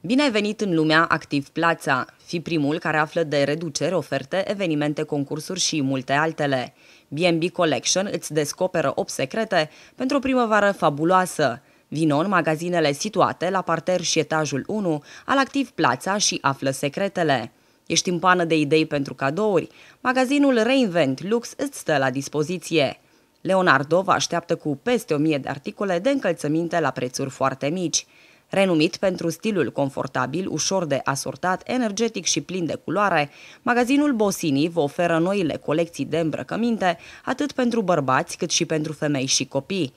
Bine ai venit în lumea Activ Plața! Fi primul care află de reduceri, oferte, evenimente, concursuri și multe altele. B&B Collection îți descoperă 8 secrete pentru o primăvară fabuloasă. Vino în magazinele situate la parter și etajul 1 al Activ Plața și află secretele. Ești în pană de idei pentru cadouri? Magazinul Reinvent Lux îți stă la dispoziție. Leonardo vă așteaptă cu peste 1000 de articole de încălțăminte la prețuri foarte mici. Renumit pentru stilul confortabil, ușor de asortat, energetic și plin de culoare, magazinul Bosini vă oferă noile colecții de îmbrăcăminte, atât pentru bărbați cât și pentru femei și copii.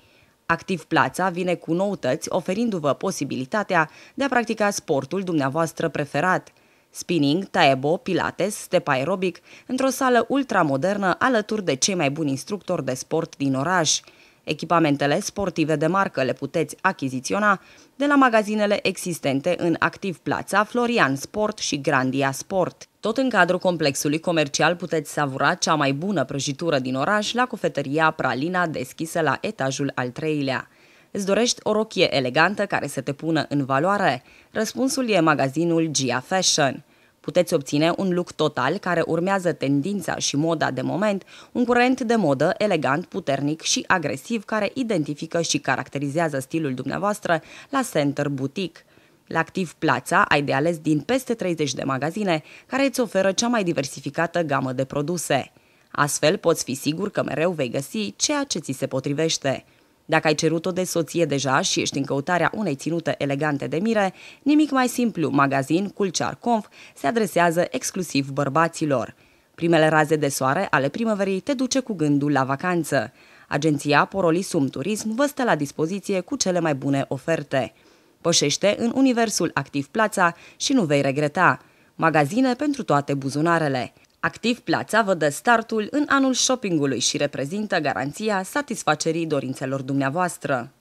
Activ Plața vine cu noutăți, oferindu-vă posibilitatea de a practica sportul dumneavoastră preferat. Spinning, taebo, pilates, step aerobic, într-o sală ultramodernă alături de cei mai buni instructori de sport din oraș. Echipamentele sportive de marcă le puteți achiziționa de la magazinele existente în Activ Plața, Florian Sport și Grandia Sport. Tot în cadrul complexului comercial puteți savura cea mai bună prăjitură din oraș la cofetăria Pralina deschisă la etajul al treilea. Îți dorești o rochie elegantă care să te pună în valoare? Răspunsul e magazinul Gia Fashion. Puteți obține un look total care urmează tendința și moda de moment, un curent de modă elegant, puternic și agresiv care identifică și caracterizează stilul dumneavoastră la Center Boutique. La Activ Plața ai de ales din peste 30 de magazine care îți oferă cea mai diversificată gamă de produse. Astfel poți fi sigur că mereu vei găsi ceea ce ți se potrivește. Dacă ai cerut-o de soție deja și ești în căutarea unei ținute elegante de mire, nimic mai simplu, magazin Culcear Conf se adresează exclusiv bărbaților. Primele raze de soare ale primăverii te duce cu gândul la vacanță. Agenția Porolisum Turism vă stă la dispoziție cu cele mai bune oferte. Pășește în universul Activ Plața și nu vei regreta. Magazine pentru toate buzunarele. Activ Plața vă dă startul în anul shoppingului și reprezintă garanția satisfacerii dorințelor dumneavoastră.